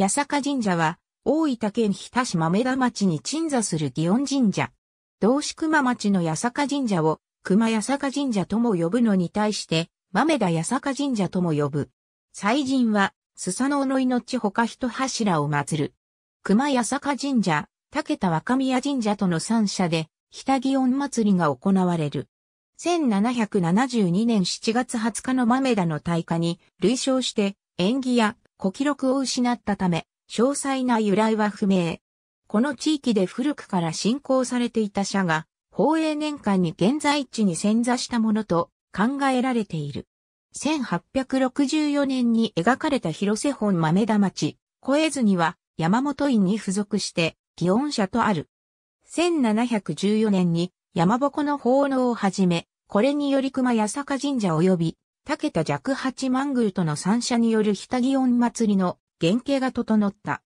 八坂神社は、大分県日田市豆田町に鎮座する祇園神社。同志熊町の八坂神社を、熊八坂神社とも呼ぶのに対して、豆田八坂神社とも呼ぶ。祭神は、スサノオの命ほか一柱を祀る。熊八坂神社、竹田若宮神社との三社で、日田祇園祭りが行われる。1772年7月20日の豆田の大火に、類称して、縁起や古記録を失ったため、詳細な由来は不明。この地域で古くから信仰されていた社が、宝永年間に現在地に潜座したものと考えられている。1864年に描かれた広瀬本豆田町、越津には山本院に付属して、祇園社とある。1714年に山鉾の奉納をはじめ、これにより熊谷坂神社及び武田弱八幡宮との三者による日田祇園祭の原型が整った。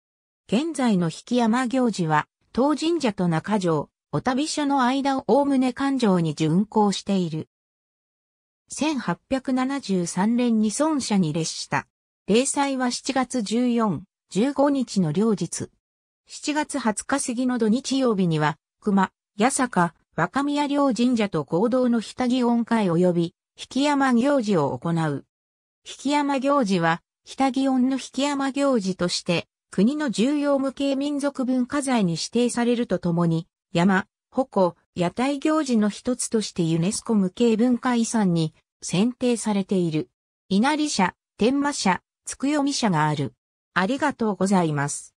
現在の引山行事は、当神社と中城、お旅所の間を概ね環状に巡行している。1873年に孫社に列した。例祭は7月14、15日の両日。7月20日過ぎの土日曜日には、熊、八坂、若宮両神社と合同の日田祇音会及び、引山行事を行う。引山行事は、北祇園の引山行事として、国の重要無形民族文化財に指定されるとともに、山、鉾、屋台行事の一つとしてユネスコ無形文化遺産に選定されている。稲荷社、天馬社、月読み社がある。ありがとうございます。